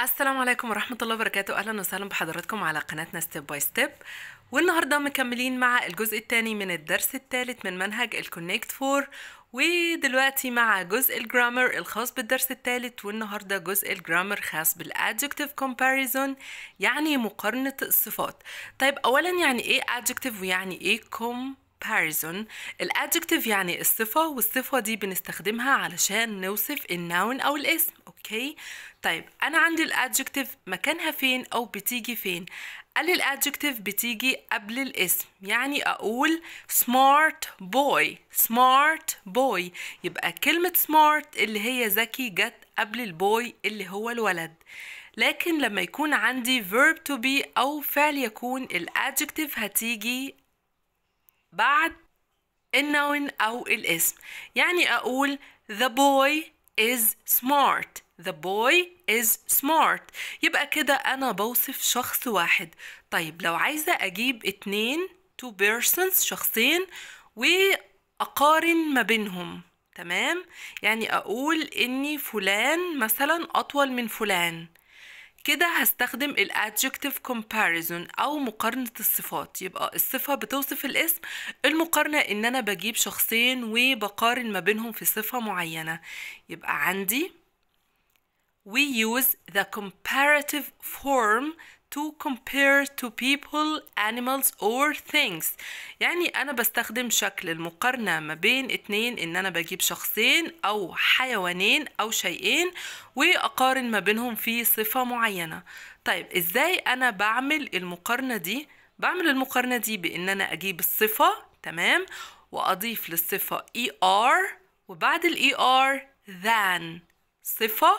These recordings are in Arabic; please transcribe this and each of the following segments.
السلام عليكم ورحمة الله وبركاته أهلا وسهلا بحضراتكم على قناتنا ستيب باي ستيب والنهاردة مكملين مع الجزء الثاني من الدرس الثالث من منهج الكونكت فور ودلوقتي مع جزء الجرامر الخاص بالدرس الثالث والنهاردة جزء الجرامر خاص بالادجكتيف كومباريزون يعني مقارنة الصفات طيب أولا يعني إيه adjective ويعني إيه كوم comparison الادجكتيف يعني الصفة والصفة دي بنستخدمها علشان نوصف النون أو الاسم اوكي طيب انا عندي الادجكتيف مكانها فين او بتيجي فين قال الادجكتيف بتيجي قبل الاسم يعني اقول سمارت بوي سمارت بوي يبقى كلمة سمارت اللي هي ذكي جت قبل البوي اللي هو الولد لكن لما يكون عندي verb to be او فعل يكون الادجكتيف هتيجي بعد النون او الاسم يعني اقول the boy is smart the boy is smart يبقى كده أنا بوصف شخص واحد طيب لو عايزة أجيب اتنين two persons شخصين وأقارن ما بينهم تمام يعني أقول إني فلان مثلا أطول من فلان كده هستخدم ال adjective comparison أو مقارنة الصفات يبقى الصفة بتوصف الاسم المقارنة إن أنا بجيب شخصين وبقارن ما بينهم في صفة معينة يبقى عندي we use the comparative form to compare to people, animals or things يعني أنا بستخدم شكل المقارنة ما بين اتنين إن أنا بجيب شخصين أو حيوانين أو شيئين وأقارن ما بينهم في صفة معينة طيب إزاي أنا بعمل المقارنة دي؟ بعمل المقارنة دي بإن أنا أجيب الصفة تمام وأضيف للصفة er وبعد ال er than صفة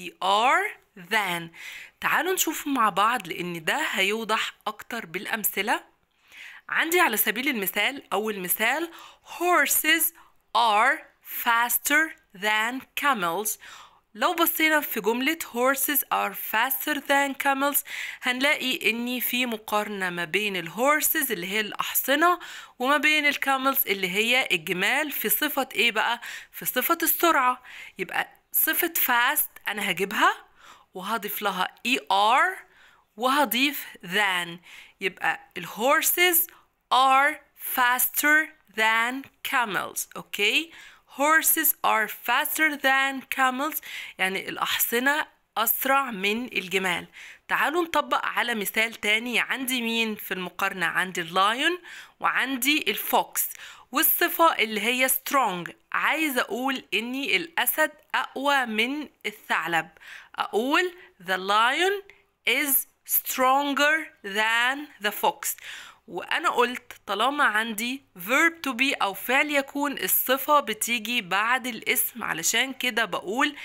er than تعالوا نشوف مع بعض لأن ده هيوضح أكتر بالأمثلة عندي على سبيل المثال أول مثال horses are faster than camels لو بصينا في جملة horses are faster than camels هنلاقي ان في مقارنة ما بين الهورسز اللي هي الأحصنة وما بين الكاملز اللي هي الجمال في صفة ايه بقى؟ في صفة السرعة يبقى صفة fast انا هجيبها وهضيف لها اي e وهضيف than يبقى الهورسز are faster than camels اوكي okay? horses are faster than camels يعني الأحصنة أسرع من الجمال تعالوا نطبق على مثال تاني عندي مين في المقارنة عندي اللايون وعندي الفوكس والصفة اللي هي strong عايزة أقول إني الأسد أقوى من الثعلب أقول the lion is stronger than the fox وأنا قلت طالما عندي verb to be أو فعل يكون الصفة بتيجي بعد الاسم علشان كده بقول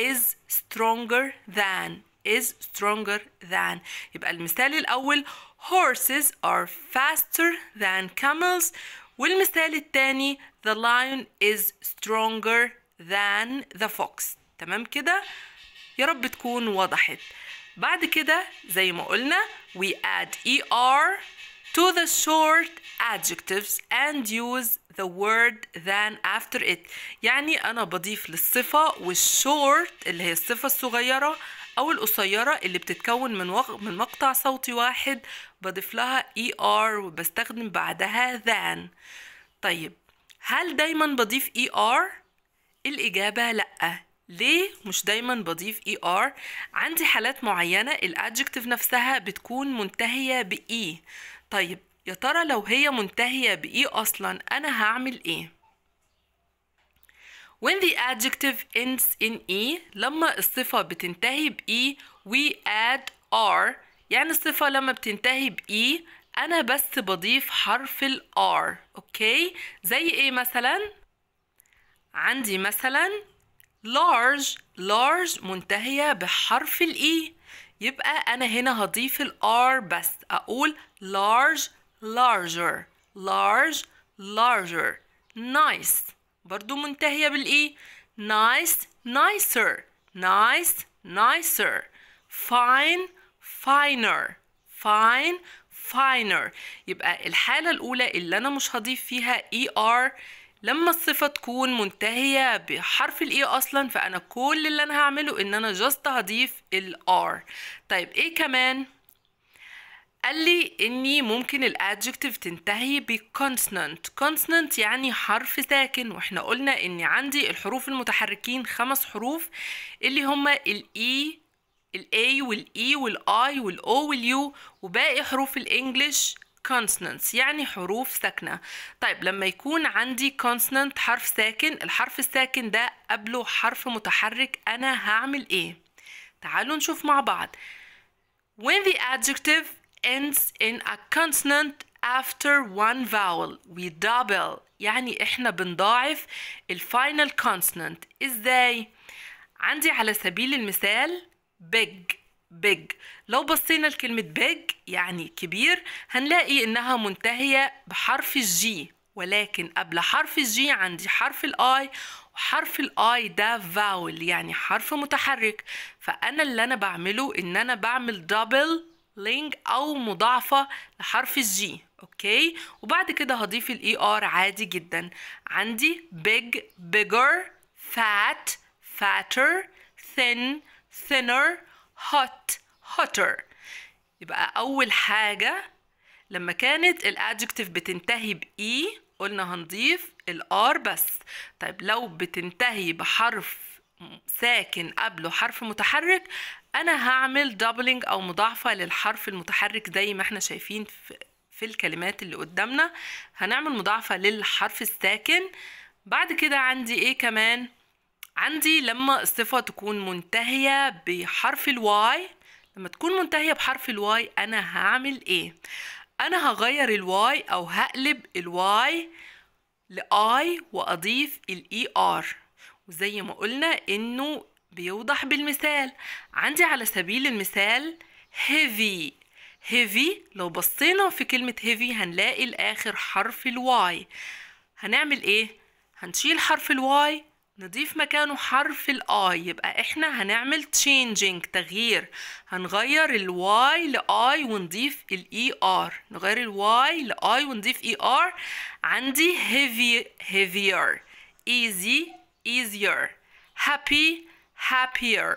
is stronger than is stronger than يبقى المثال الأول horses are faster than camels والمثال الثاني the lion is stronger than the fox تمام كده يا رب تكون وضحت بعد كده زي ما قلنا we add er to the short adjectives and use the word than after it يعني أنا بضيف للصفة والshort اللي هي الصفة الصغيرة او القصيره اللي بتتكون من وق... من مقطع صوتي واحد بضيف لها اي e ار وبستخدم بعدها ذان طيب هل دايما بضيف اي e ار الاجابه لا ليه مش دايما بضيف اي e ار عندي حالات معينه الادجكتيف نفسها بتكون منتهيه باي طيب يا ترى لو هي منتهيه باي اصلا انا هعمل ايه when the adjective ends in e لما الصفة بتنتهي ب e we add r يعني الصفة لما بتنتهي ب e أنا بس بضيف حرف ال r أوكي زي إيه مثلا عندي مثلا large large منتهية بحرف ال e يبقى أنا هنا هضيف ال r بس أقول large larger large larger nice برضو منتهية بالإي nice nicer nice nicer fine finer fine finer يبقى الحالة الأولى اللي أنا مش هضيف فيها er لما الصفة تكون منتهية بحرف الاي e اصلا فانا كل اللي انا هعمله ان انا جاست هضيف الار طيب ايه كمان قال لي اني ممكن الادجكتيف تنتهي بكونسونانت كونسونانت يعني حرف ساكن واحنا قلنا ان عندي الحروف المتحركين خمس حروف اللي هما الاي e، الاي والاي e، والاي والاو واليو وباقي حروف الانجليش consonants يعني حروف ساكنة طيب لما يكون عندي consonant حرف ساكن الحرف الساكن ده قبله حرف متحرك أنا هعمل إيه؟ تعالوا نشوف مع بعض When the adjective ends in a consonant after one vowel we double يعني احنا بنضاعف الفاينل كونسونانت ازاي عندي على سبيل المثال big big لو بصينا لكلمة big يعني كبير هنلاقي انها منتهية بحرف الجي ولكن قبل حرف الجي عندي حرف الاي وحرف الاي ده فاول يعني حرف متحرك فانا اللي انا بعمله ان انا بعمل double لينج او مضاعفه لحرف الجي اوكي وبعد كده هضيف الاي ار e عادي جدا عندي big bigger fat fatter thin thinner hot hotter يبقى اول حاجه لما كانت الادجكتيف بتنتهي باي e، قلنا هنضيف الار بس طيب لو بتنتهي بحرف ساكن قبله حرف متحرك انا هعمل دبلنج او مضاعفه للحرف المتحرك زي ما احنا شايفين في, في الكلمات اللي قدامنا هنعمل مضاعفه للحرف الساكن بعد كده عندي ايه كمان عندي لما الصفه تكون منتهيه بحرف الواي لما تكون منتهيه بحرف الواي انا هعمل ايه انا هغير الواي او هقلب الواي لاي واضيف الاي ار e وزي ما قلنا انه بيوضح بالمثال عندي على سبيل المثال heavy heavy لو بصينا في كلمة heavy هنلاقي الآخر حرف الواي هنعمل ايه؟ هنشيل حرف الواي نضيف مكانه حرف الاي يبقى احنا هنعمل changing تغيير هنغير الواي لاي ونضيف الاي ار e نغير الواي لاي ونضيف اي e ار عندي heavy heavier easy easier happy happier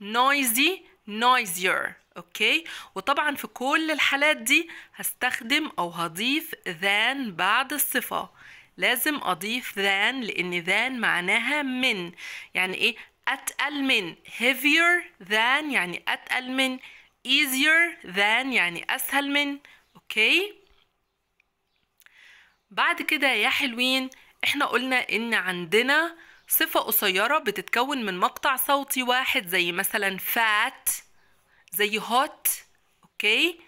noisy noisier اوكي وطبعا في كل الحالات دي هستخدم او هضيف than بعد الصفه لازم اضيف than لان than معناها من يعني ايه اتقل من heavier than يعني اتقل من easier than يعني اسهل من اوكي بعد كده يا حلوين احنا قلنا ان عندنا صفة قصيرة بتتكون من مقطع صوتي واحد زي مثلا فات زي هوت اوكي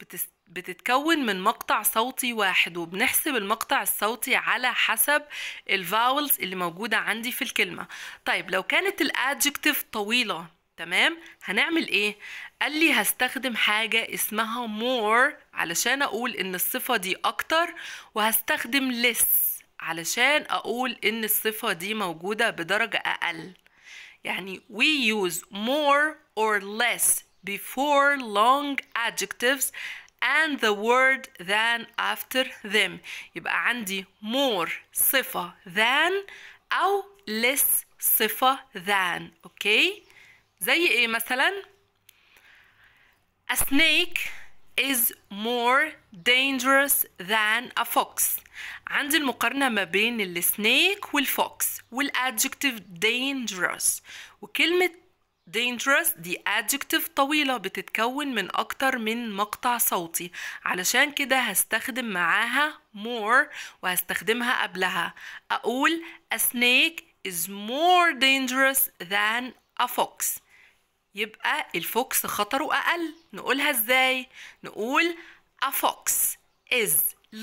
بتست... بتتكون من مقطع صوتي واحد وبنحسب المقطع الصوتي على حسب الفاولز اللي موجودة عندي في الكلمة طيب لو كانت الادجكتيف طويلة تمام هنعمل ايه قال لي هستخدم حاجة اسمها more علشان اقول ان الصفة دي اكتر وهستخدم less علشان أقول إن الصفة دي موجودة بدرجة أقل يعني we use more or less before long adjectives and the word than after them يبقى عندي more صفة than أو less صفة than أوكي زي إيه مثلا a snake is more dangerous than a fox عندي المقارنة ما بين السنيك والفوكس والادجكتيف dangerous وكلمة dangerous دي adjective طويلة بتتكون من أكتر من مقطع صوتي علشان كده هستخدم معاها more وهستخدمها قبلها أقول a snake is more dangerous than a fox يبقى الفوكس خطره أقل نقولها إزاي؟ نقول a fox is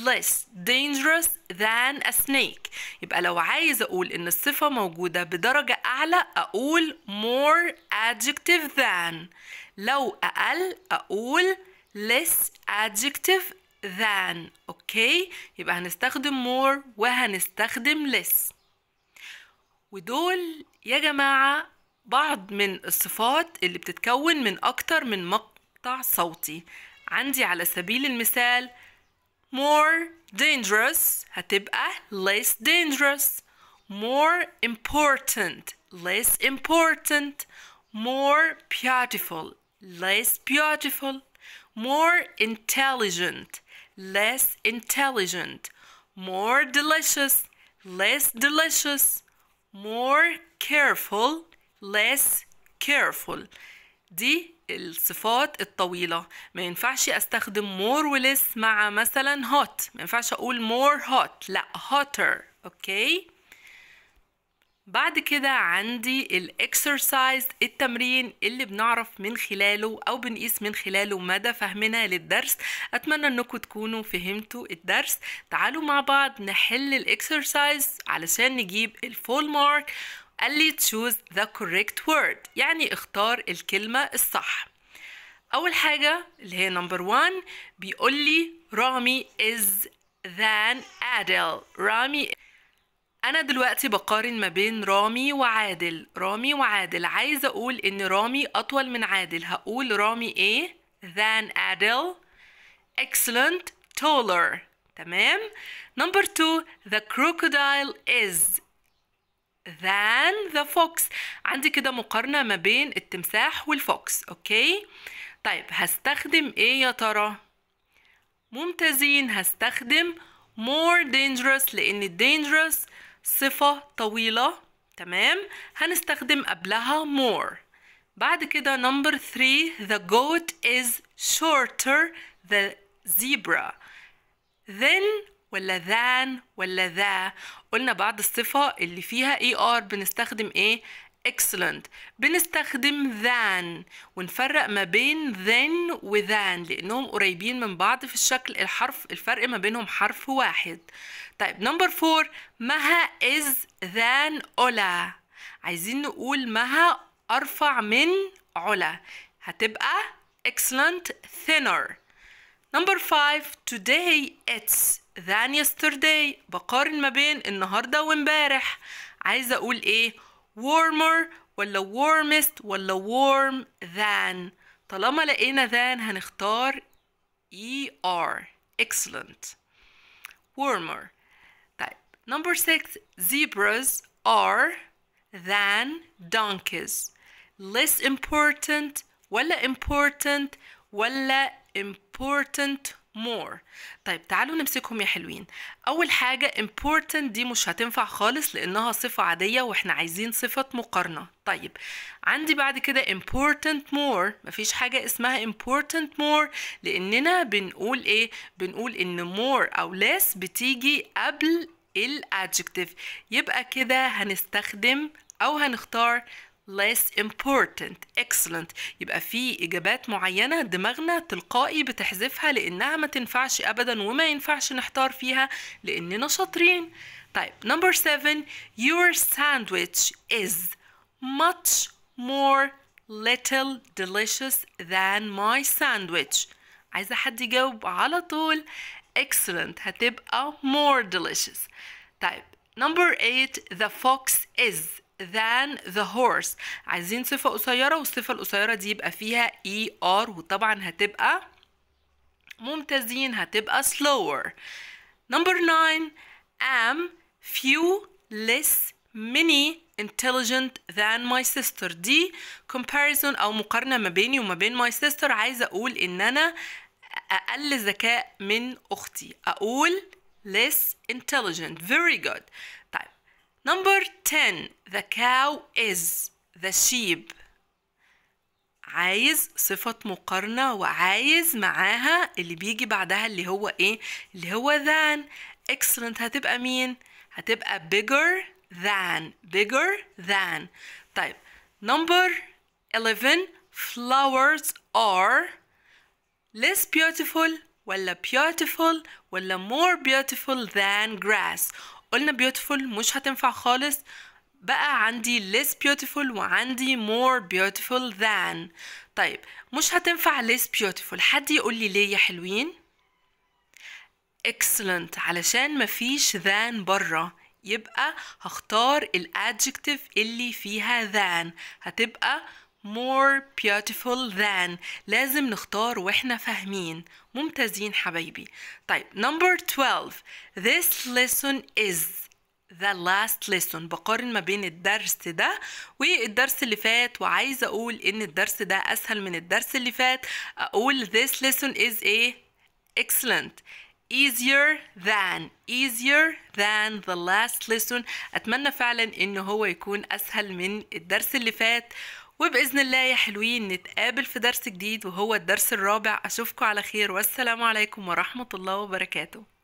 less dangerous than a snake يبقى لو عايز أقول إن الصفة موجودة بدرجة أعلى أقول more adjective than لو أقل أقول less adjective than أوكي يبقى هنستخدم more وهنستخدم less ودول يا جماعة بعض من الصفات اللي بتتكون من أكتر من مقطع صوتي عندي على سبيل المثال more dangerous هتبقى less dangerous more important less important more beautiful less beautiful more intelligent less intelligent more delicious less delicious more careful less careful دي الصفات الطويلة ما ينفعش استخدم more و less مع مثلا hot ما ينفعش اقول more hot لا hotter اوكي بعد كده عندي الاكسرسايز التمرين اللي بنعرف من خلاله او بنقيس من خلاله مدى فهمنا للدرس اتمنى انكم تكونوا فهمتوا الدرس تعالوا مع بعض نحل الاكسرسايز علشان نجيب الفول مارك قال لي choose the correct word يعني اختار الكلمة الصح أول حاجة اللي هي نمبر 1 بيقول لي رامي is than Adele رامي أنا دلوقتي بقارن ما بين رامي وعادل رامي وعادل عايزة أقول إن رامي أطول من عادل هقول رامي إيه than Adele excellent taller تمام نمبر 2 the crocodile is than the fox عندي كده مقارنة ما بين التمساح والفوكس اوكي طيب هستخدم ايه يا ترى ممتازين هستخدم more dangerous لان dangerous صفة طويلة تمام هنستخدم قبلها more بعد كده number 3 the goat is shorter than zebra then ولا ذان ولا ذا قلنا بعد الصفة اللي فيها اي e ار بنستخدم ايه excellent بنستخدم than ونفرق ما بين then وthan لأنهم قريبين من بعض في الشكل الحرف الفرق ما بينهم حرف واحد طيب نمبر فور مها is than علا عايزين نقول مها أرفع من علا هتبقى excellent thinner نمبر 5 today it's than yesterday بقارن ما بين النهارده وامبارح عايز اقول ايه warmer ولا warmest ولا warm than طالما لقينا than هنختار er excellent warmer طيب number 6 zebras are than donkeys less important ولا important ولا important more طيب تعالوا نمسكهم يا حلوين اول حاجة important دي مش هتنفع خالص لانها صفة عادية واحنا عايزين صفة مقارنة طيب عندي بعد كده important more مفيش حاجة اسمها important more لاننا بنقول ايه بنقول ان more او less بتيجي قبل الادجكتيف يبقى كده هنستخدم او هنختار less important excellent يبقى في إجابات معينة دماغنا تلقائي بتحذفها لأنها ما تنفعش أبدا وما ينفعش نحتار فيها لأننا شاطرين طيب number seven your sandwich is much more little delicious than my sandwich عايزة حد يجاوب على طول excellent هتبقى more delicious طيب number eight the fox is than the horse عايزين صفة قصيرة والصفة القصيرة دي يبقى فيها er وطبعا هتبقى ممتازين هتبقى slower number nine am few less many intelligent than my sister دي comparison او مقارنة ما بيني وما بين my sister عايزة اقول ان انا اقل ذكاء من اختي اقول less intelligent very good طيب number 10 the cow is the sheep عايز صفة مقارنة وعايز معاها اللي بيجي بعدها اللي هو ايه اللي هو than excellent هتبقى مين هتبقى bigger than bigger than طيب number 11 flowers are less beautiful ولا beautiful ولا more beautiful than grass قلنا بيوتيفول مش هتنفع خالص بقى عندي less beautiful وعندي more beautiful than طيب مش هتنفع less beautiful حد يقول لي ليه يا حلوين excellent علشان مفيش than بره يبقى هختار الادجكتيف اللي فيها than هتبقى more beautiful than لازم نختار واحنا فاهمين ممتازين حبايبي طيب number 12 this lesson is the last lesson بقارن ما بين الدرس ده والدرس اللي فات وعايزه اقول ان الدرس ده اسهل من الدرس اللي فات اقول this lesson is a excellent easier than easier than the last lesson اتمنى فعلا ان هو يكون اسهل من الدرس اللي فات وبإذن الله يا حلوين نتقابل في درس جديد وهو الدرس الرابع أشوفكم على خير والسلام عليكم ورحمة الله وبركاته